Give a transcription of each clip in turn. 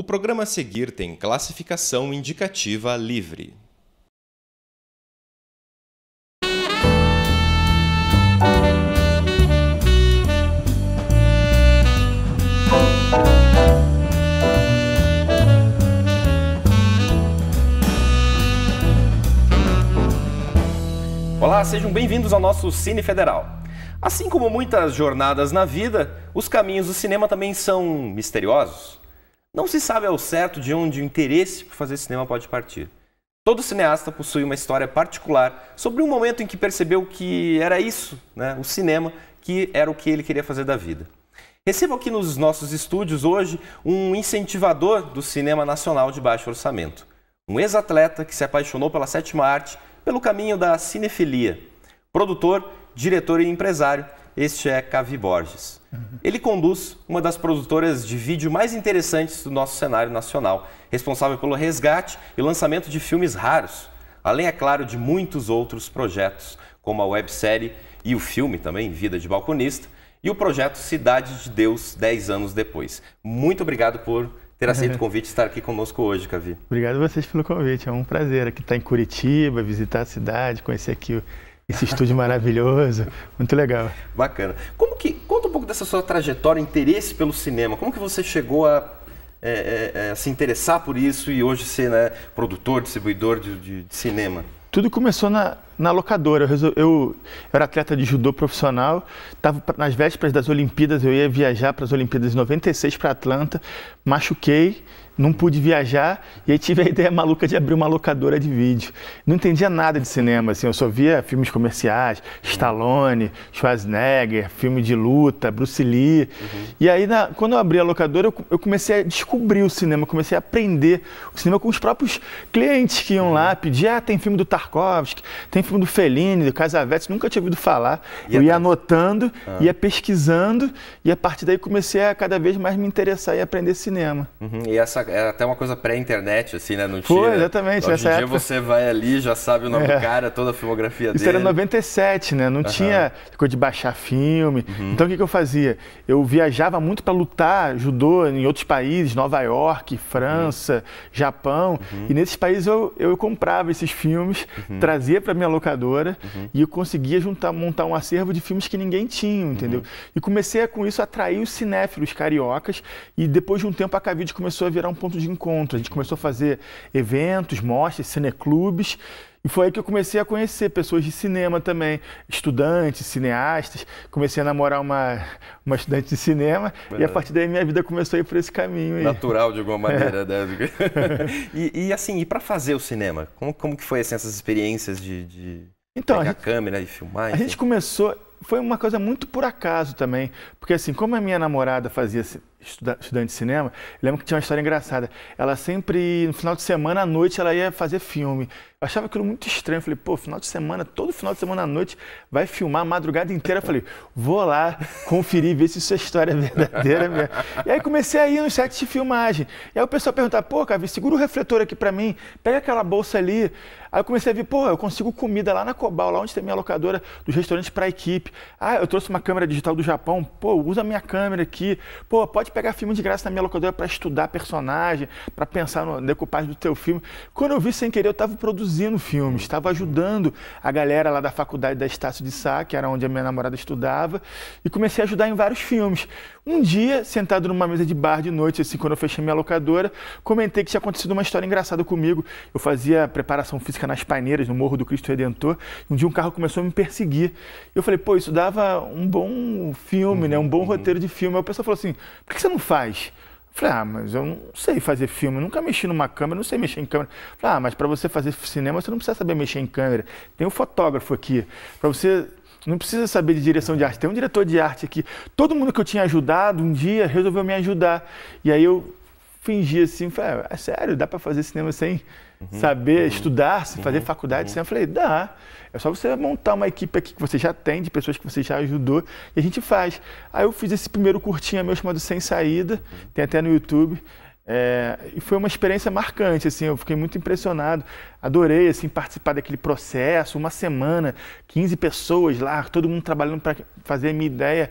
O programa a seguir tem classificação indicativa livre. Olá, sejam bem-vindos ao nosso Cine Federal. Assim como muitas jornadas na vida, os caminhos do cinema também são misteriosos. Não se sabe ao certo de onde o interesse por fazer cinema pode partir. Todo cineasta possui uma história particular sobre um momento em que percebeu que era isso, né, o cinema, que era o que ele queria fazer da vida. Recebo aqui nos nossos estúdios hoje um incentivador do cinema nacional de baixo orçamento. Um ex-atleta que se apaixonou pela sétima arte pelo caminho da cinefilia. Produtor, diretor e empresário, este é Cavi Borges. Uhum. Ele conduz uma das produtoras de vídeo mais interessantes do nosso cenário nacional, responsável pelo resgate e lançamento de filmes raros, além, é claro, de muitos outros projetos, como a websérie e o filme também, Vida de Balconista, e o projeto Cidade de Deus, 10 anos depois. Muito obrigado por ter aceito o convite e estar aqui conosco hoje, Cavi. Obrigado a vocês pelo convite, é um prazer aqui estar em Curitiba, visitar a cidade, conhecer aqui o esse estúdio maravilhoso, muito legal. Bacana. Como que conta um pouco dessa sua trajetória, interesse pelo cinema. Como que você chegou a é, é, é se interessar por isso e hoje ser né, produtor, distribuidor de, de, de, cinema? Tudo começou na, na locadora. Eu, resol... eu, eu, era atleta de judô profissional, estava nas vésperas das Olimpíadas, eu ia viajar para as Olimpíadas de 96 para Atlanta, machuquei, não pude viajar e aí tive a ideia maluca de abrir uma locadora de vídeo. Não entendia nada de cinema, assim, eu só via filmes comerciais, Stallone, Schwarzenegger, filme de luta, Bruce Lee. Uhum. E aí, na, quando eu abri a locadora, eu, eu, comecei a descobrir o cinema, comecei a aprender o cinema com os próprios clientes que iam uhum. lá pedir, ah, tem filme do Tarkovsky, tem filme do Fellini, do Casavetes, nunca tinha ouvido falar. E eu ia anotando, ah. ia pesquisando e a partir daí comecei a cada vez mais me interessar e aprender cinema. Uhum. E essa era é até uma coisa pré-internet, assim, né? Não Foi, tinha. exatamente. Hoje em dia época... você vai ali, já sabe o nome é. do cara, toda a filmografia Isso dele. Isso era 97, né? Não uhum. tinha coisa de baixar filme. Uhum. Então o que, que eu fazia? Eu viajava muito para lutar judô em outros países, Nova York, França, uhum. Japão. Uhum. E nesses países eu, eu comprava esses filmes, uhum. trazia para minha locadora uhum. e eu conseguia juntar, montar um acervo de filmes que ninguém tinha, entendeu? E comecei a, com isso a atrair os cinéfilos cariocas e depois de um tempo a Cavide começou a virar um ponto de encontro. A gente começou a fazer eventos, mostras, cineclubes. E foi aí que eu comecei a conhecer pessoas de cinema também, estudantes, cineastas. Comecei a namorar uma, uma estudante de cinema e a partir daí minha vida começou a ir por esse caminho. Aí. Natural, de alguma é. maneira. É. Né? e, e, assim, e para fazer o cinema? Como, como que foi assim, essas experiências de, de então, pegar a, gente, a, câmera e filmar? Enfim? A gente começou... Foi uma coisa muito por acaso também, porque assim, como a minha namorada fazia estudante de cinema, lembro que tinha uma história engraçada. Ela sempre, no final de semana, à noite, ela ia fazer filme. Eu achava aquilo muito estranho. Falei, pô, final de semana, todo final de semana à noite, vai filmar a madrugada inteira. Eu falei, vou lá conferir, ver se isso é história verdadeira mesmo. E aí comecei a ir nos sets de filmagem. E aí o pessoal perguntava, pô, Cavi, segura o refletor aqui para mim, pega aquela bolsa ali. Aí eu comecei a ver, pô, eu consigo comida lá na Cobal, lá onde tem minha locadora dos restaurantes para a equipe. Ah, eu trouxe uma câmera digital do Japão, pô, usa a minha câmera aqui. Pô, pode pode pegar filme de graça na minha locadora para estudar personagem, para pensar no decupagem do teu filme. Quando eu vi sem querer, eu estava produzindo filmes, estava ajudando a galera lá da faculdade da Estácio de Sá, que era onde a minha namorada estudava, e comecei a ajudar em vários filmes. Um dia, sentado numa mesa de bar de noite, assim, quando eu fechei minha locadora, comentei que tinha acontecido uma história engraçada comigo. Eu fazia preparação física nas paineiras, no Morro do Cristo Redentor. Um dia um carro começou a me perseguir. Eu falei, pô, isso dava um bom filme, uhum, né? Um bom uhum. roteiro de filme. Aí o pessoal falou assim, por que você não faz? Eu falei, ah, mas eu não sei fazer filme, eu nunca mexi numa câmera, não sei mexer em câmera. Eu falei, ah, mas para você fazer cinema, você não precisa saber mexer em câmera. Tem um fotógrafo aqui. Para você não precisa saber de direção de arte. Tem um diretor de arte aqui. Todo mundo que eu tinha ajudado um dia resolveu me ajudar. E aí eu fingi assim, falei, ah, é sério, dá para fazer cinema sem uhum, saber uhum, estudar, sem uhum, fazer faculdade uhum. sem? Eu falei, dá. É só você montar uma equipe aqui que você já tem, de pessoas que você já ajudou, e a gente faz. Aí eu fiz esse primeiro curtinho meu chamado Sem Saída, uhum. tem até no YouTube. É, e foi uma experiência marcante, assim, eu fiquei muito impressionado. Adorei, assim, participar daquele processo, uma semana, 15 pessoas lá, todo mundo trabalhando para fazer a minha ideia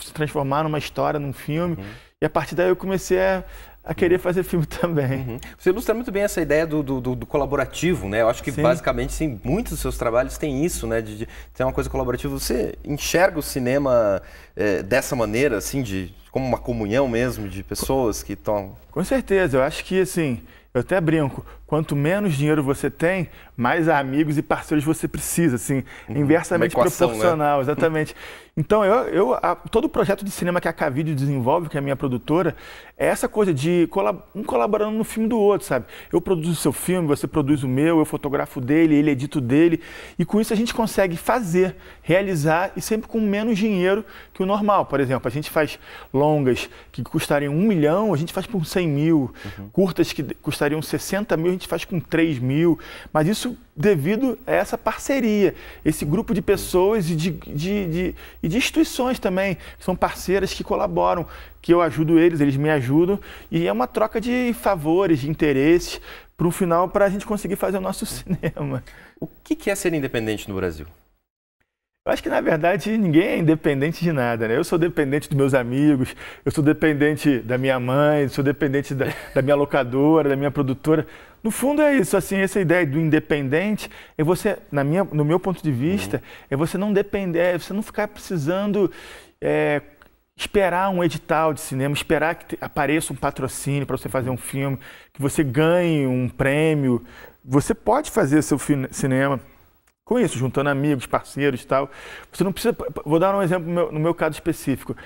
se transformar numa história, num filme. Uhum. E a partir daí eu comecei a a querer fazer filme também. Uhum. Você ilustra muito bem essa ideia do, do, do colaborativo, né? Eu acho que sim. basicamente sim, muitos dos seus trabalhos têm isso, né? De, de ter uma coisa colaborativa. Você enxerga o cinema é, dessa maneira, assim, de como uma comunhão mesmo de pessoas que estão. Com certeza, eu acho que assim. Eu até brinco, quanto menos dinheiro você tem, mais amigos e parceiros você precisa, assim, uhum. inversamente equação, né? proporcional, né? exatamente. Então, eu, eu a, todo o projeto de cinema que a Cavide desenvolve, que é a minha produtora, é essa coisa de colab um colaborando no filme do outro, sabe? Eu produzo o seu filme, você produz o meu, eu fotografo dele, ele edito dele. E com isso a gente consegue fazer, realizar e sempre com menos dinheiro que o normal. Por exemplo, a gente faz longas que custariam um milhão, a gente faz por 100 mil. Uhum. Curtas que custariam 60 mil, a gente faz com 3 mil. Mas isso devido a essa parceria, esse grupo de pessoas e de, de, de, e de instituições também, que são parceiras que colaboram, que eu ajudo eles, eles me ajudam, e é uma troca de favores, de interesses, para um final, para a gente conseguir fazer o nosso cinema. O que, que é ser independente no Brasil? Eu acho que, na verdade, ninguém é independente de nada, né? Eu sou dependente dos meus amigos, eu sou dependente da minha mãe, sou dependente da, da minha locadora, da minha produtora. No fundo é isso, assim, essa ideia do independente é você, na minha, no meu ponto de vista, uhum. é você não depender, é você não ficar precisando é, esperar um edital de cinema, esperar que apareça um patrocínio para você fazer um filme, que você ganhe um prêmio. Você pode fazer seu cinema com isso, juntando amigos, parceiros e tal. Você não precisa. Vou dar um exemplo no meu, no meu caso específico.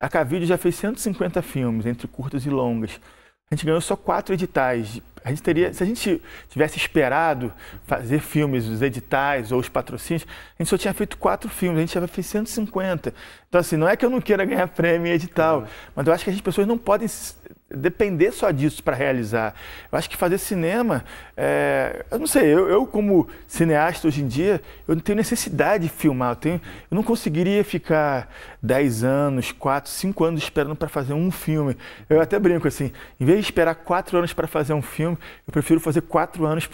A Cavide já fez 150 filmes, entre curtas e longas. A gente ganhou só quatro editais. A gente teria, se a gente tivesse esperado fazer filmes, os editais ou os patrocínios, a gente só tinha feito quatro filmes, a gente já fez 150. Então, assim, não é que eu não queira ganhar prêmio em edital, mas eu acho que as pessoas não podem depender só disso para realizar. Eu acho que fazer cinema, é, eu não sei, eu, eu, como cineasta hoje em dia, eu não tenho necessidade de filmar, eu, tenho, eu não conseguiria ficar 10 anos, 4, 5 anos esperando para fazer um filme. Eu até brinco assim, em vez de esperar 4 anos para fazer um filme, eu prefiro fazer 4 anos,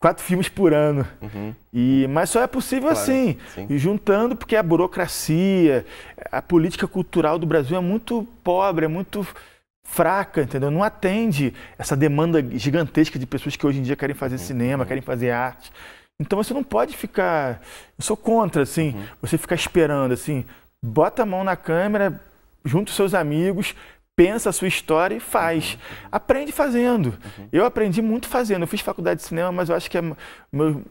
4 filmes por ano. Uhum. E, mas só é possível claro, assim, sim. e juntando, porque a burocracia, a política cultural do Brasil é muito pobre, é muito fraca, entendeu? Não atende essa demanda gigantesca de pessoas que hoje em dia querem fazer uhum. cinema, querem fazer arte. Então você não pode ficar. Eu sou contra, assim, uhum. você ficar esperando, assim. Bota a mão na câmera, junta os seus amigos, pensa a sua história e faz. Uhum. Aprende fazendo. Uhum. Eu aprendi muito fazendo. Eu fiz faculdade de cinema, mas eu acho que é meu,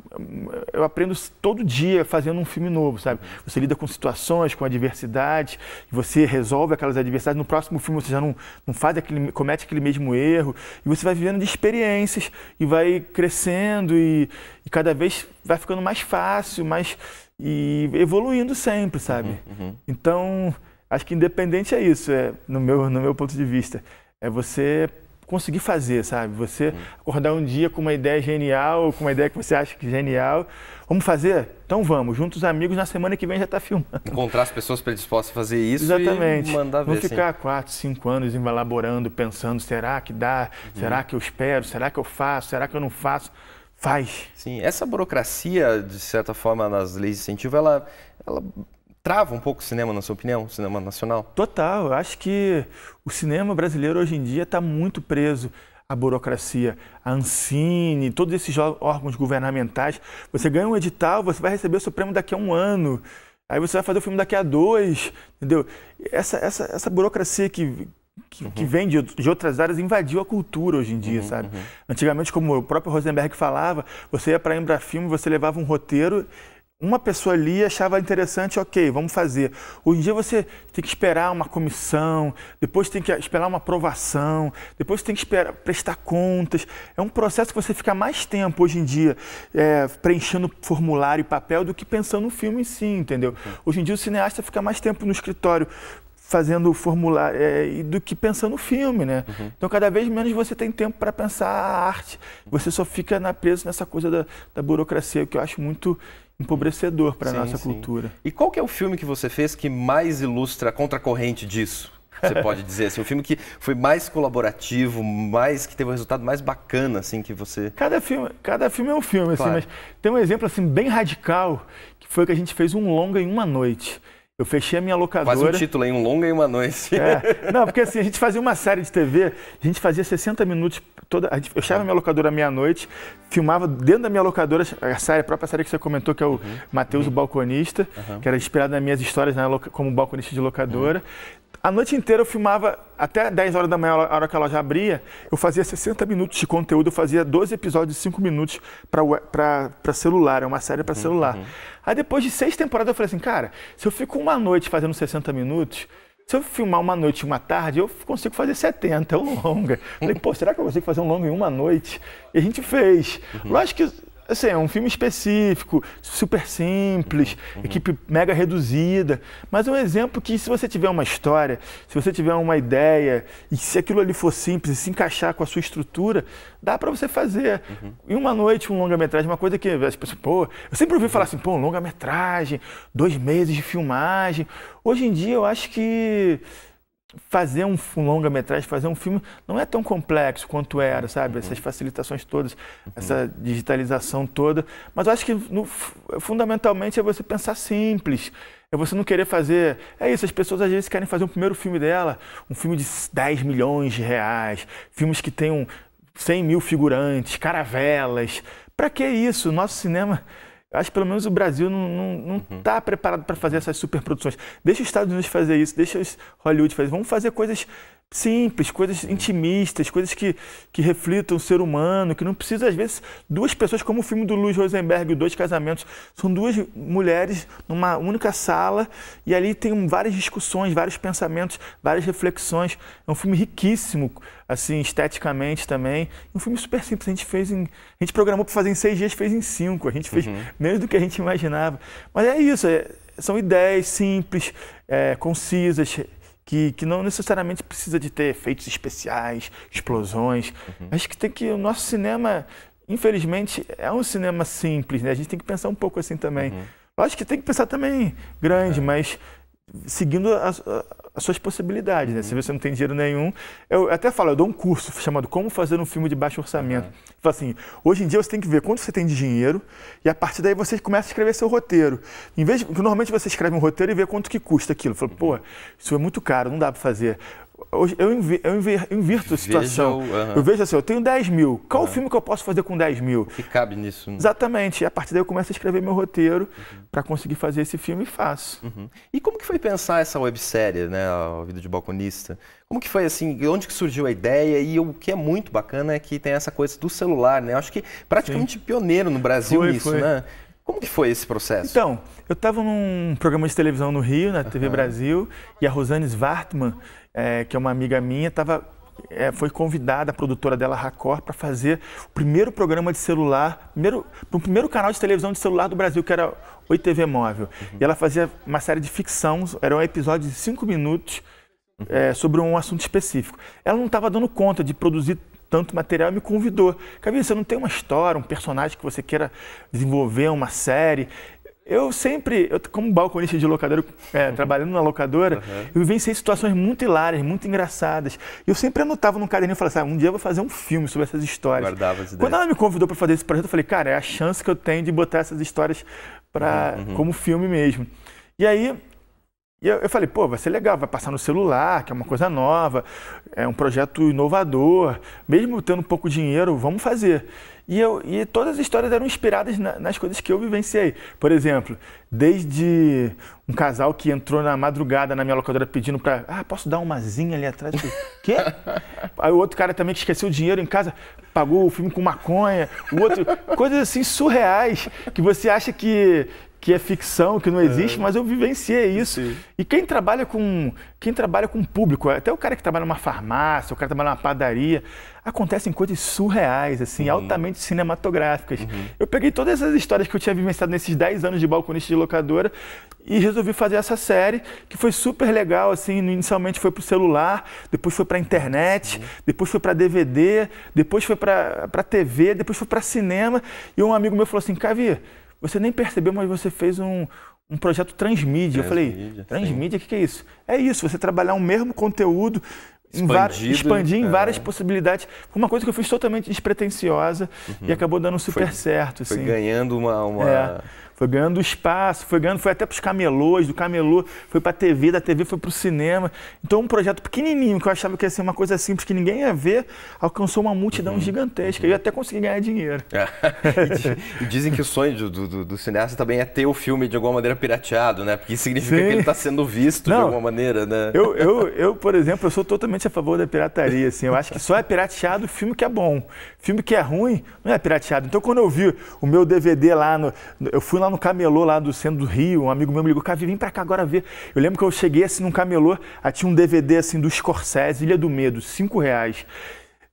eu aprendo todo dia fazendo um filme novo, sabe? Uhum. Você lida com situações, com adversidades, você resolve aquelas adversidades. No próximo filme você já não, não faz aquele, comete aquele mesmo erro. E você vai vivendo de experiências e vai crescendo e, e cada vez vai ficando mais fácil, mais e evoluindo sempre, sabe? Uhum. uhum. Então Acho que independente é isso, é, no, meu, no meu ponto de vista. É você conseguir fazer, sabe? Você acordar um dia com uma ideia genial, com uma ideia que você acha que é genial. Vamos fazer? Então vamos. Juntos amigos, na semana que vem já está filmando. Encontrar as pessoas predispostas a fazer isso Exatamente. e mandar ver. Não ficar assim. quatro, cinco anos elaborando, pensando, será que dá? Uhum. Será que eu espero? Será que eu faço? Será que eu não faço? Faz. Sim, essa burocracia, de certa forma, nas leis de incentivo, ela, ela Trava um pouco o cinema, na sua opinião, o cinema nacional? Total. Eu acho que o cinema brasileiro hoje em dia está muito preso à burocracia, à Ancine, todos esses órgãos governamentais. Você ganha um edital, você vai receber o seu prêmio daqui a um ano. Aí você vai fazer o filme daqui a dois, entendeu? Essa, essa, essa burocracia que, que, uhum. que, vem de, de, outras áreas invadiu a cultura hoje em dia, uhum, sabe? Uhum. Antigamente, como o próprio Rosenberg falava, você ia para a Embrafilme, você levava um roteiro uma pessoa ali achava interessante, ok, vamos fazer. Hoje em dia você tem que esperar uma comissão, depois tem que esperar uma aprovação, depois tem que esperar, prestar contas. É um processo que você fica mais tempo hoje em dia é, preenchendo formulário e papel do que pensando no filme em si, entendeu? Uhum. Hoje em dia o cineasta fica mais tempo no escritório fazendo formulário é, do que pensando no filme, né? Uhum. Então cada vez menos você tem tempo para pensar a arte. Você só fica na, preso nessa coisa da, da burocracia, que eu acho muito empobrecedor para a nossa sim. cultura. E qual que é o filme que você fez que mais ilustra a contracorrente disso? Você pode dizer assim, o filme que foi mais colaborativo, mais que teve um resultado mais bacana assim que você. Cada filme, cada filme é um filme assim, claro. assim, mas tem um exemplo assim bem radical, que foi que a gente fez um longa em uma noite. Eu fechei a minha locadora. Faz um título aí, um longa e uma noite. É. Não, porque assim, a gente fazia uma série de TV, a gente fazia 60 minutos toda. A gente, eu chegava minha locadora meia-noite, filmava dentro da minha locadora a série, a própria série que você comentou, que é o uhum. Matheus, uhum. o Balconista, uhum. que era inspirado nas minhas histórias né, como balconista de locadora. Uhum. A noite inteira eu filmava até 10 horas da manhã, a hora que ela já abria, eu fazia 60 minutos de conteúdo, eu fazia 12 episódios de 5 minutos para celular, é uma série para uhum, celular. Uhum. Aí depois de seis temporadas eu falei assim, cara, se eu fico uma noite fazendo 60 minutos, se eu filmar uma noite e uma tarde, eu consigo fazer 70, é um longa. Falei, pô, será que eu consigo fazer um longo em uma noite? E a gente fez. Uhum. Lógico que Assim, é um filme específico, super simples, uhum, uhum. equipe mega reduzida, mas é um exemplo que se você tiver uma história, se você tiver uma ideia, e se aquilo ali for simples e se encaixar com a sua estrutura, dá para você fazer. Uhum. Em uma noite, um longa-metragem, uma coisa que as pessoas, pô, eu sempre ouvi falar assim, pô, longa-metragem, dois meses de filmagem. Hoje em dia eu acho que fazer um longa-metragem, fazer um filme, não é tão complexo quanto era, sabe? Uhum. Essas facilitações todas, uhum. essa digitalização toda. Mas eu acho que no, fundamentalmente é você pensar simples. É você não querer fazer. É isso, as pessoas às vezes querem fazer um primeiro filme dela, um filme de 10 milhões de reais, filmes que tenham 100 mil figurantes, caravelas. Para que isso? Nosso cinema acho que pelo menos o Brasil não está uhum. Tá preparado para fazer essas superproduções. Deixa os Estados Unidos fazer isso, deixa os Hollywood fazer. Vamos fazer coisas simples, coisas intimistas, coisas que, que reflitam o ser humano, que não precisa, às vezes, duas pessoas, como o filme do Luiz Rosenberg, Dois Casamentos, são duas mulheres numa única sala e ali tem várias discussões, vários pensamentos, várias reflexões. É um filme riquíssimo, assim, esteticamente também. Um filme super simples, a gente fez em... A gente programou para fazer em seis dias, fez em cinco. A gente fez uhum. menos do que a gente imaginava. Mas é isso, é, são ideias simples, é, concisas, que, que não necessariamente precisa de ter efeitos especiais, explosões. Uhum. Acho que tem que. O nosso cinema, infelizmente, é um cinema simples, né? A gente tem que pensar um pouco assim também. Uhum. que tem que pensar também grande, é. mas seguindo as, as suas possibilidades. Né? Uhum. Né? Se você não tem dinheiro nenhum, eu até falo, eu dou um curso chamado Como Fazer um Filme de Baixo Orçamento. Uhum. Fala assim, hoje em dia você tem que ver quanto você tem de dinheiro e a partir daí você começa a escrever seu roteiro. Em vez de, normalmente você escreve um roteiro e vê quanto que custa aquilo. Fala, uhum. pô, isso é muito caro, não dá para fazer eu, invi, eu, eu invirto a situação. uh -huh. Eu vejo assim, eu tenho 10 mil. Qual uh ah. -huh. filme que eu posso fazer com 10 mil? que cabe nisso? Né? Exatamente. E a partir daí eu começo a escrever meu roteiro uh -huh. para conseguir fazer esse filme e faço. Uhum. E como que foi pensar essa websérie, né? A Vida de Balconista? Como que foi assim? Onde que surgiu a ideia? E o que é muito bacana é que tem essa coisa do celular, né? Eu acho que praticamente Sim. pioneiro no Brasil foi, nisso, foi. né? Como que foi esse processo? Então, eu estava num programa de televisão no Rio, na TV Brasil, e a Rosane Svartman é, que é uma amiga minha, estava é, foi convidada a produtora dela, Racor, para fazer o primeiro programa de celular, primeiro, o primeiro canal de televisão de celular do Brasil, que era oitv Móvel. Uhum. E ela fazia uma série de ficção, era um episódio de cinco minutos uhum. é, sobre um assunto específico. Ela não estava dando conta de produzir tanto material e me convidou. Cavinha, você não tem uma história, um personagem que você queira desenvolver, uma série? Eu sempre, eu, como balconista de locadora, é, uhum. trabalhando na locadora, uhum. eu venci situações muito hilárias, muito engraçadas. E Eu sempre anotava no caderninho e falava assim, ah, um dia eu vou fazer um filme sobre essas histórias. Guardava as Quando ela me convidou para fazer esse projeto, eu falei, cara, é a chance que eu tenho de botar essas histórias pra, uhum. uhum. como filme mesmo. E aí, e eu, falei, pô, vai ser legal, vai passar no celular, que é uma coisa nova, é um projeto inovador, mesmo tendo pouco dinheiro, vamos fazer. E, eu, e todas as histórias eram inspiradas na, nas coisas que eu vivenciei. Por exemplo, desde um casal que entrou na madrugada na minha locadora pedindo para. Ah, posso dar uma zinha ali atrás? Eu, Quê? Aí o outro cara também que esqueceu o dinheiro em casa, pagou o filme com maconha. O outro. coisas assim surreais que você acha que, que é ficção, que não é. existe, é. mas eu vivenciei isso. Sim. E quem trabalha com quem trabalha com público, é até o cara que trabalha numa farmácia, o cara que trabalha numa padaria, acontecem coisas surreais, assim, uhum. altamente cinematográficas. Uhum. Eu peguei todas essas histórias que eu tinha vivenciado nesses 10 anos de balconista de locadora e resolvi fazer essa série, que foi super legal, assim, inicialmente foi pro celular, depois foi pra internet, uhum. depois foi pra DVD, depois foi pra, pra TV, depois foi pra cinema. E um amigo meu falou assim, Cavi, você nem percebeu, mas você fez um, um projeto transmídia. transmídia eu falei, transmídia, o que, que, é isso? É isso, você trabalhar o mesmo conteúdo, em várias, expandir em é. várias possibilidades. Foi uma coisa que eu fiz totalmente despretensiosa uhum. e acabou dando super foi, certo. Foi assim. ganhando uma... uma... É foi ganhando espaço, foi ganhando, foi até para os camelôs, do camelô foi para a TV, da TV foi para o cinema. Então um projeto pequenininho, que eu achava que ia ser uma coisa simples, que ninguém ia ver, alcançou uma multidão uhum. gigantesca uhum. e até consegui ganhar dinheiro. É. E, e, dizem que o sonho do, do, do, cineasta também é ter o filme de alguma maneira pirateado, né? Porque isso significa Sim. que ele está sendo visto Não, de alguma maneira, né? Eu, eu, eu, por exemplo, eu sou totalmente a favor da pirataria, assim. Eu acho que só é pirateado o filme que é bom. Filme que é ruim não é pirateado. Então quando eu vi o meu DVD lá, no, eu fui lá no camelô lá do centro do Rio, um amigo meu me ligou, cara, vem pra cá agora ver. Eu lembro que eu cheguei assim num camelô, aí tinha um DVD assim do Scorsese, Ilha do Medo, cinco reais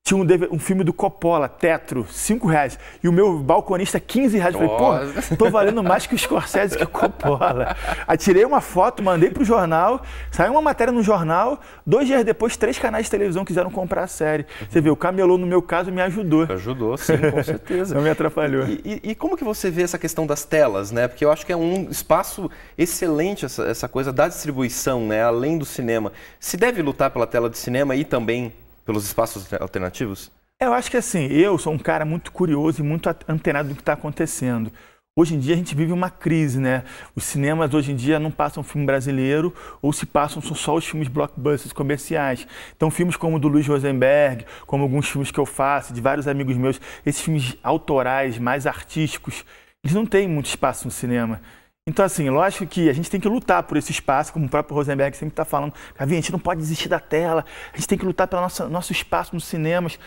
tinha um, DVD, um, filme do Coppola, Tetro, 5 reais. E o meu balconista, 15 reais. Eu Falei, pô, tô valendo mais que o Scorsese, que o Coppola. Atirei uma foto, mandei pro jornal, saiu uma matéria no jornal. Dois dias depois, três canais de televisão quiseram comprar a série. Você vê, o camelô, no meu caso, me ajudou. Ajudou, sim, com certeza. Não me atrapalhou. E, e, e, como que você vê essa questão das telas, né? Porque eu acho que é um espaço excelente essa, essa coisa da distribuição, né? Além do cinema. Se deve lutar pela tela de cinema e também pelos espaços alternativos? Eu acho que assim, eu sou um cara muito curioso e muito antenado do que está acontecendo. Hoje em dia a gente vive uma crise, né? Os cinemas hoje em dia não passam filme brasileiro ou se passam são só os filmes blockbusters comerciais. Então filmes como o do Luiz Rosenberg, como alguns filmes que eu faço, de vários amigos meus, esses filmes autorais, mais artísticos, eles não têm muito espaço no cinema. Então, assim, lógico que a gente tem que lutar por esse espaço, como o próprio Rosenberg sempre está falando. a gente não pode desistir da tela, a gente tem que lutar pelo nosso, nosso espaço nos cinemas.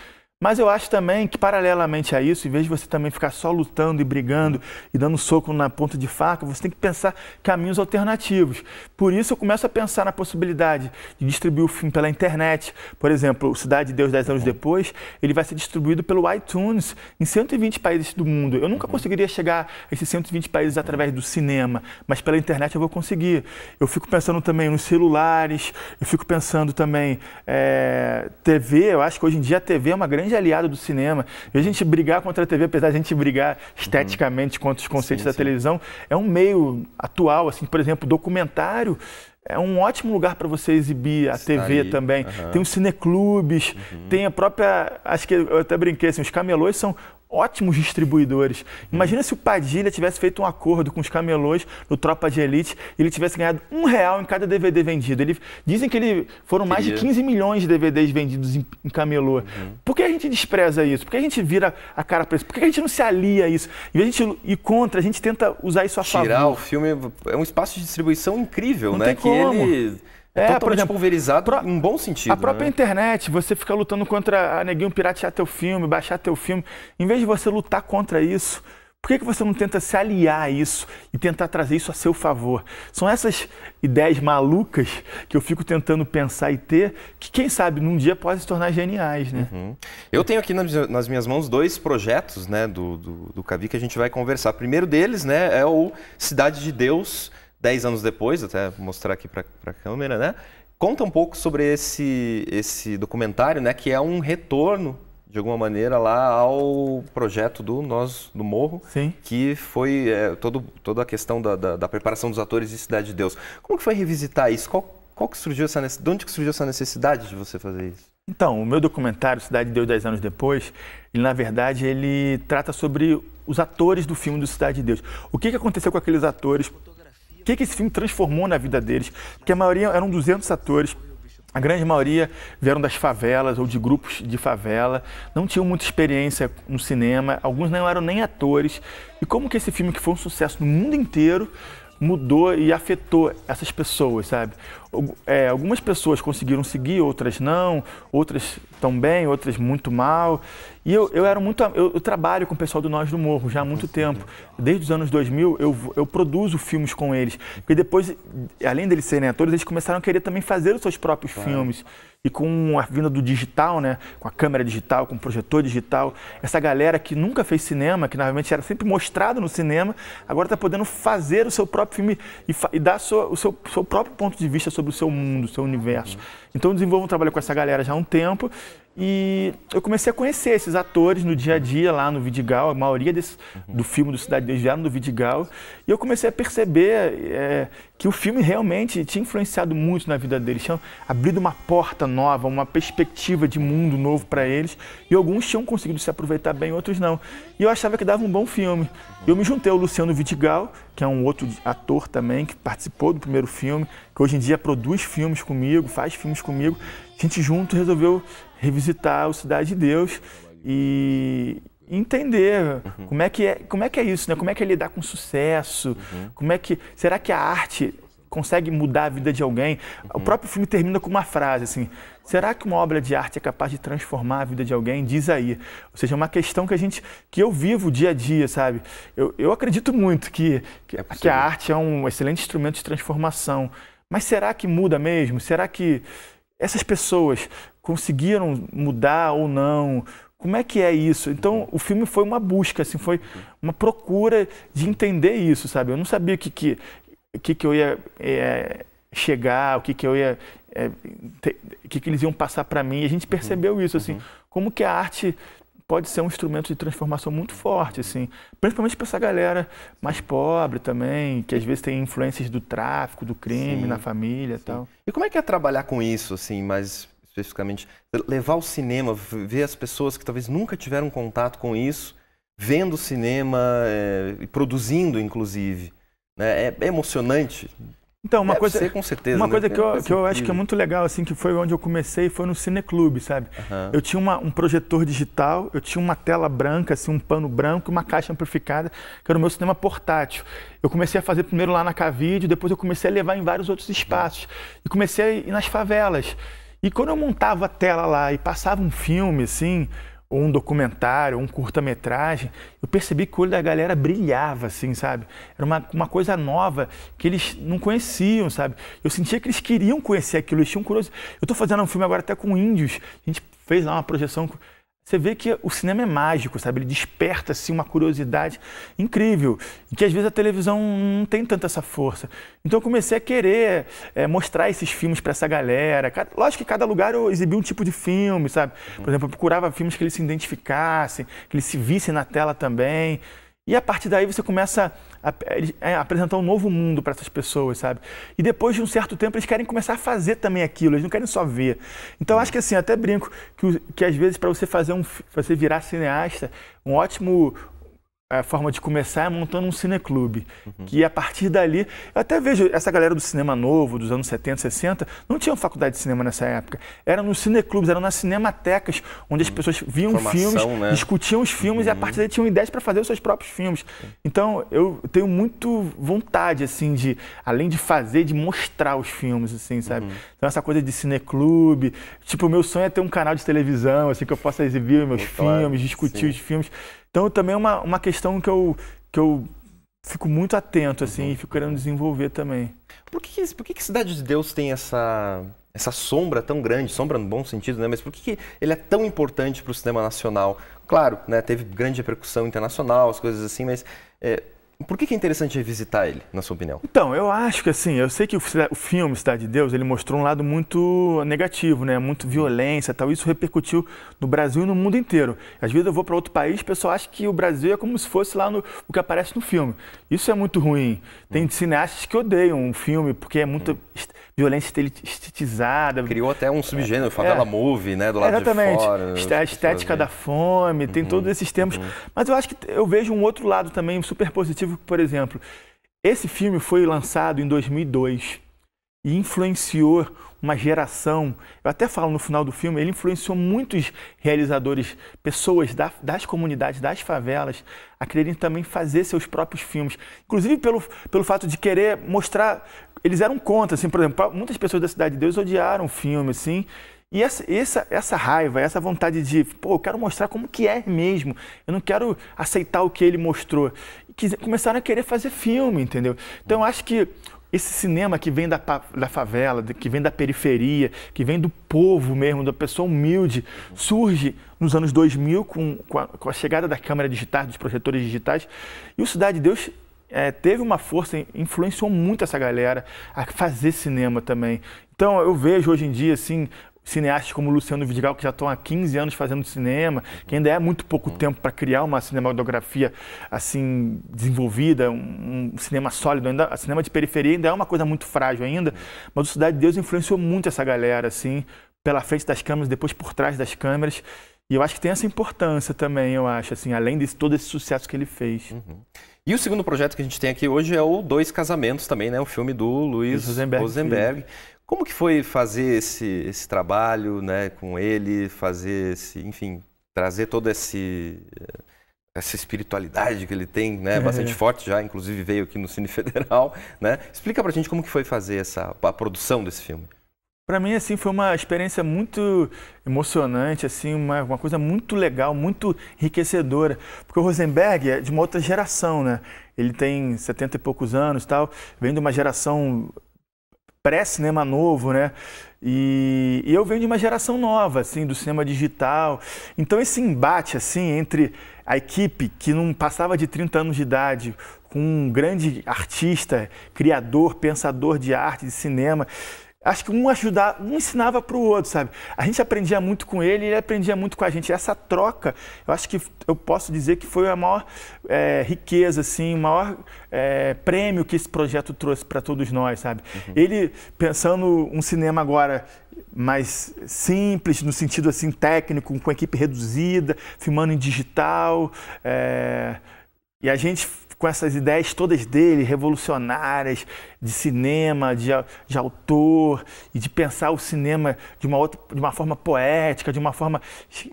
Mas eu acho também que, paralelamente a isso, em vez de você também ficar só lutando e brigando e dando soco na ponta de faca, você tem que pensar caminhos alternativos. Por isso, eu começo a pensar na possibilidade de distribuir o filme pela internet. Por exemplo, Cidade de Deus, 10 anos depois, ele vai ser distribuído pelo iTunes em 120 países do mundo. Eu nunca conseguiria chegar a esses 120 países através do cinema, mas pela internet eu vou conseguir. Eu fico pensando também nos celulares, eu fico pensando também é, eh, TV. Eu acho que hoje em dia a TV é uma grande grande aliado do cinema. E a gente brigar contra a TV, apesar de a gente brigar esteticamente uhum. contra os conceitos sim, da sim. televisão, é um meio atual, assim, por exemplo, documentário é um ótimo lugar para você exibir a Está TV aí. também. Uhum. Tem os cineclubes, uhum. tem a própria. Acho que eu até brinquei, assim, os camelôs são ótimos distribuidores. Imagina se o Padilha tivesse feito um acordo com os camelôs no Tropa de Elite e ele tivesse ganhado um real em cada DVD vendido. Ele, dizem que ele foram mais de 15 milhões de DVDs vendidos em, em camelô. Uhum. Por que a gente despreza isso? Por que a gente vira a cara para isso? Por que a gente não se alia a isso? E a gente e contra, a gente tenta usar isso a Tirar favor. Tirar o filme é um espaço de distribuição incrível, não né? que como. ele é, é totalmente exemplo, pulverizado pro... em bom sentido. A própria né? internet, você fica lutando contra a neguinho piratear teu filme, baixar teu filme. Em vez de você lutar contra isso, por que, que você não tenta se aliar a isso e tentar trazer isso a seu favor? São essas ideias malucas que eu fico tentando pensar e ter, que quem sabe num dia podem se tornar geniais, né? Uhum. Eu tenho aqui nas minhas mãos dois projetos né, do, do, do Cavi que a gente vai conversar. O primeiro deles né, é o Cidade de Deus, 10 anos depois, até mostrar aqui para a câmera, né? Conta um pouco sobre esse, esse documentário, né? Que é um retorno, de alguma maneira, lá ao projeto do Nós do Morro. Sim. Que foi é, todo, toda a questão da, da, da, preparação dos atores de Cidade de Deus. Como que foi revisitar isso? Qual, qual que surgiu essa, de onde que surgiu essa necessidade de você fazer isso? Então, o meu documentário, Cidade de Deus 10 anos depois, ele, na verdade, ele trata sobre os atores do filme do Cidade de Deus. O que, que aconteceu com aqueles atores que, que esse filme transformou na vida deles, porque a maioria eram 200 atores. A grande maioria vieram das favelas ou de grupos de favela, não tinham muita experiência no cinema, alguns não eram nem atores. E como que esse filme, que foi um sucesso no mundo inteiro, mudou e afetou essas pessoas, sabe? é, algumas pessoas conseguiram seguir, outras não, outras tão bem, outras muito mal. E eu, eu era muito. Eu, eu, trabalho com o pessoal do Nós do Morro já há muito tempo. Desde os anos 2000 eu, eu produzo filmes com eles. Porque depois, além deles serem atores, eles começaram a querer também fazer os seus próprios claro. filmes. E com a vinda do digital, né? Com a câmera digital, com o projetor digital, essa galera que nunca fez cinema, que normalmente era sempre mostrado no cinema, agora está podendo fazer o seu próprio filme e, e dar sua, o seu, seu próprio ponto de vista sobre sobre o seu mundo, o seu universo. Então eu desenvolvo um trabalho com essa galera já há um tempo e eu comecei a conhecer esses atores no dia a dia lá no Vidigal, a maioria desse, uhum. do filme do Cidade de Deus vieram do Vidigal, e eu comecei a perceber é, que o filme realmente tinha influenciado muito na vida deles, tinha abrido uma porta nova, uma perspectiva de mundo novo para eles, e alguns tinham conseguido se aproveitar bem, outros não. E eu achava que dava um bom filme. Eu me juntei ao Luciano Vidigal, que é um outro ator também, que participou do primeiro filme, que hoje em dia produz filmes comigo, faz filmes comigo. A gente junto resolveu revisitar o Cidade de Deus e entender uhum. como é que é, como é que é isso, né? Como é que é lidar com sucesso? Uhum. Como é que será que a arte consegue mudar a vida de alguém. Uhum. O próprio filme termina com uma frase assim: será que uma obra de arte é capaz de transformar a vida de alguém? Diz aí. Ou seja, é uma questão que a gente, que eu vivo dia a dia, sabe? Eu, eu acredito muito que, que, é que a arte é um excelente instrumento de transformação. Mas será que muda mesmo? Será que essas pessoas conseguiram mudar ou não? Como é que é isso? Então, o filme foi uma busca, assim, foi uma procura de entender isso, sabe? Eu não sabia o que, que, que, que eu ia é, chegar, o que, que eu ia... É, que, que eles iam passar para mim. E a gente percebeu isso, assim. Como que a arte pode ser um instrumento de transformação muito forte, assim, principalmente para essa galera mais pobre também, que às vezes tem influências do tráfico, do crime sim, na família, e tal. E como é que é trabalhar com isso, assim, mais especificamente, levar o cinema, ver as pessoas que talvez nunca tiveram contato com isso, vendo o cinema é, e é, produzindo, inclusive. Né? É, é, emocionante. Então, uma Deve coisa, ser, com certeza, uma né? coisa que eu, que eu acho que é muito legal, assim, que foi onde eu comecei, foi no cineclube, sabe? Uhum. Eu tinha uma, um projetor digital, eu tinha uma tela branca, assim, um pano branco, uma caixa amplificada, que era o meu cinema portátil. Eu comecei a fazer primeiro lá na Cavide, depois eu comecei a levar em vários outros uhum. espaços. Uhum. E comecei a ir nas favelas. E quando eu montava a tela lá e passava um filme, assim, ou um documentário, ou um curta-metragem, eu percebi que o olho da galera brilhava, assim, sabe? Era uma, uma coisa nova que eles não conheciam, sabe? Eu sentia que eles queriam conhecer aquilo, eles tinham curiosidade. Eu estou fazendo um filme agora até com índios, a gente fez lá uma projeção você vê que o cinema é mágico, sabe? Ele desperta assim uma curiosidade incrível, que às vezes a televisão não tem tanta essa força. Então eu comecei a querer é, mostrar esses filmes para essa galera. lógico que cada lugar eu exibia um tipo de filme, sabe? Por exemplo, eu procurava filmes que eles se identificassem, que eles se vissem na tela também. E a partir daí você começa a, a é, apresentar um novo mundo para essas pessoas, sabe? E depois de um certo tempo eles querem começar a fazer também aquilo, eles não querem só ver. Então acho que assim, até brinco que, que às vezes para você fazer um, você virar cineasta, um ótimo, a forma de começar é montando um cineclube, uhum. que a partir dali, eu até vejo essa galera do cinema novo, dos anos 70, 60, não tinha faculdade de cinema nessa época. Eram nos cineclubes, eram nas cinematecas, onde as uhum. pessoas viam Formação, filmes, né? discutiam os filmes uhum. e a uhum. partir daí tinham ideias para fazer os seus próprios filmes. Então, eu tenho muito vontade assim de além de fazer, de mostrar os filmes assim, sabe? Uhum. Então, essa coisa de cineclube. Tipo, o meu sonho é ter um canal de televisão, assim, que eu possa exibir meus filmes, discutir sim. os filmes. Então, também é uma, uma questão que eu, que eu fico muito atento, assim, uhum. e fico querendo desenvolver também. Por que, por que Cidade de Deus tem essa, essa sombra tão grande, sombra no bom sentido, né? Mas por que, que ele é tão importante para o cinema nacional? Claro, né? Teve grande repercussão internacional, as coisas assim, mas é, por que, é interessante revisitar ele, na sua opinião? Então, eu acho que assim, eu sei que o, filme Cidade de Deus, ele mostrou um lado muito negativo, né? Muito violência tal. Isso repercutiu no Brasil e no mundo inteiro. Às vezes eu vou para outro país, o pessoal acha que o Brasil é como se fosse lá no, o que aparece no filme. Isso é muito ruim. Tem hum. cineastas que odeiam um filme porque é muito... Hum violência estetizada. Criou até um subgênero, é, favela é, movie, né? Do lado exatamente, de fora. Exatamente. A estética da fome, tem uhum, todos esses termos. Uhum. Mas eu acho que eu vejo um outro lado também super positivo, por exemplo, esse filme foi lançado em 2002 e influenciou uma geração. Eu até falo no final do filme, ele influenciou muitos realizadores, pessoas da, das comunidades, das favelas, a quererem também fazer seus próprios filmes. Inclusive pelo, pelo fato de querer mostrar eles eram contra, assim, por exemplo, muitas pessoas da Cidade de Deus odiaram o filme, assim, e essa, essa, essa raiva, essa vontade de, pô, eu quero mostrar como que é mesmo, eu não quero aceitar o que ele mostrou. E começaram a querer fazer filme, entendeu? Então, eu acho que esse cinema que vem da, da favela, que vem da periferia, que vem do povo mesmo, da pessoa humilde, surge nos anos 2000 com, com, a, com a chegada da câmera digital, dos projetores digitais, e o Cidade de Deus é, teve uma força, influenciou muito essa galera a fazer cinema também. Então eu vejo hoje em dia, assim, cineastas como Luciano Vidigal, que já estão há 15 anos fazendo cinema, que ainda é muito pouco uhum. tempo para criar uma cinematografia assim desenvolvida, um, um, cinema sólido ainda, a cinema de periferia ainda é uma coisa muito frágil ainda, uhum. mas o Cidade de Deus influenciou muito essa galera assim, pela frente das câmeras, depois por trás das câmeras, e eu acho que tem essa importância também, eu acho assim, além de todo esse sucesso que ele fez. Uhum. E o segundo projeto que a gente tem aqui hoje é o Dois Casamentos também, né? O filme do Luiz Rosenberg. Rosenberg. Como que foi fazer esse, esse trabalho né, com ele, fazer esse, enfim, trazer toda esse, eh, essa espiritualidade que ele tem, né, bastante é. forte já, inclusive veio aqui no Cine Federal, né? Explica pra gente como que foi fazer essa, a produção desse filme. Para mim, assim, foi uma experiência muito emocionante, assim, uma, uma coisa muito legal, muito enriquecedora, porque o Rosenberg é de uma outra geração, né? Ele tem 70 e poucos anos tal, vem de uma geração pré-cinema novo, né? E, e, eu venho de uma geração nova, assim, do cinema digital. Então esse embate, assim, entre a equipe que não passava de 30 anos de idade, com um grande artista, criador, pensador de arte, de cinema, acho que um ajudar, um ensinava para o outro, sabe? A gente aprendia muito com ele, ele aprendia muito com a gente. Essa troca, eu acho que eu posso dizer que foi a maior é, riqueza, assim, o maior é, prêmio que esse projeto trouxe para todos nós, sabe? Uhum. Ele pensando um cinema agora mais simples, no sentido assim técnico, com equipe reduzida, filmando em digital, é, e a gente com essas ideias todas dele, revolucionárias, de cinema, de, de autor, e de pensar o cinema de uma, outra, de uma forma poética, de uma forma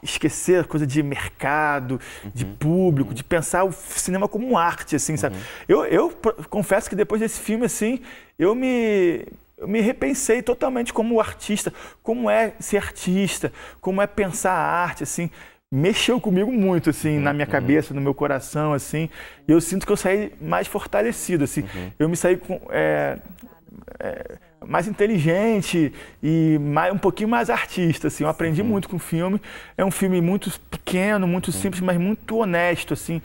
esquecer coisa de mercado, uhum. de público, uhum. de pensar o cinema como arte, assim, sabe? Uhum. Eu, eu confesso que depois desse filme, assim, eu me eu me repensei totalmente como artista, como é ser artista, como é pensar a arte, assim mexeu comigo muito, assim, uhum. na minha uhum. cabeça, no meu coração, assim. E eu sinto que eu saí mais fortalecido, assim. Uhum. Eu me saí com... É, é, mais inteligente e mais, um pouquinho mais artista, assim. Eu aprendi Sim. muito com o filme. É um filme muito pequeno, muito Sim. simples, mas muito honesto, assim.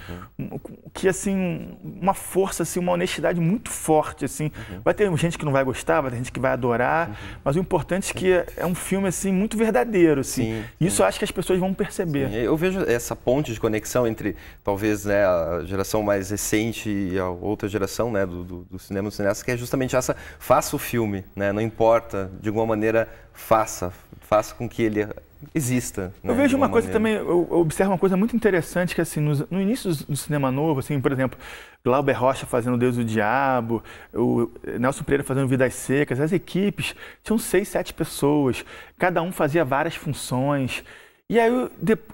Que, assim, uma força, assim, uma honestidade muito forte, assim. Uhum. Vai ter gente que não vai gostar, vai ter gente que vai adorar, uhum. mas o importante é que é, um filme, assim, muito verdadeiro, assim. Sim. Isso eu acho que as pessoas vão perceber. Eu vejo essa ponte de conexão entre, talvez, né, a geração mais recente e a outra geração, né, do, do, do cinema do que é justamente essa, faça o filme, né? não importa, de alguma maneira faça, faça com que ele exista. Né? Eu vejo uma coisa maneira. também, eu observo uma coisa muito interessante que assim, no, no início do cinema novo, assim, por exemplo, Glauber Rocha fazendo Deus o Diabo, o Nelson Pereira fazendo Vidas Secas, as equipes tinham seis, sete pessoas, cada um fazia várias funções. E aí,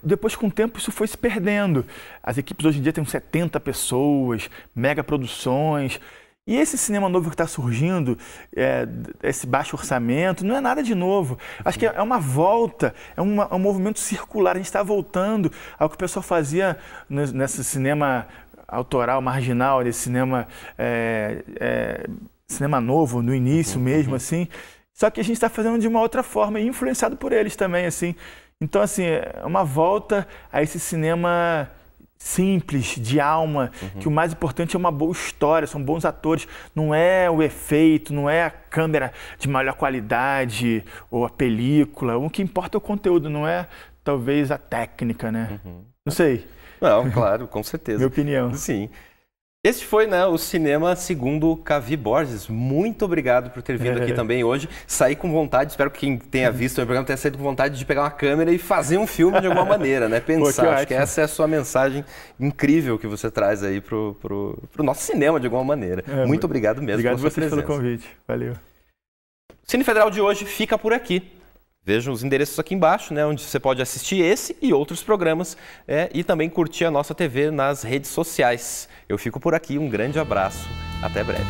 depois, com o tempo, isso foi se perdendo. As equipes hoje em dia têm 70 pessoas, mega produções. E esse cinema novo que está surgindo, é, esse baixo orçamento, não é nada de novo. Acho que é, é uma volta, é, uma, é um movimento circular. A gente está voltando ao que o pessoal fazia nesse cinema autoral, marginal, nesse cinema, é, é, cinema novo, no início uhum, mesmo, uhum. assim. Só que a gente está fazendo de uma outra forma influenciado por eles também, assim. Então, assim, é uma volta a esse cinema simples de alma, uhum. que o mais importante é uma boa história, são bons atores, não é o efeito, não é a câmera de melhor qualidade ou a película, o que importa é o conteúdo, não é talvez a técnica, né? Uhum. Não sei. Não, claro, com certeza. Minha opinião. Sim. Este foi né, o cinema segundo Cavi Borges. Muito obrigado por ter vindo aqui também hoje. Saí com vontade, espero que quem tenha uhum. visto o meu programa tenha saído com vontade de pegar uma câmera e fazer um filme de alguma maneira, né? Pensar. Pô, que acho que essa é a sua mensagem incrível que você traz aí pro, pro, pro nosso cinema de alguma maneira. É, Muito obrigado mesmo. Obrigado a vocês presença. pelo convite. Valeu. Cine Federal de hoje fica por aqui. Vejam os endereços aqui embaixo, né, onde você pode assistir esse e outros programas é, e também curtir a nossa TV nas redes sociais. Eu fico por aqui, um grande abraço, até breve.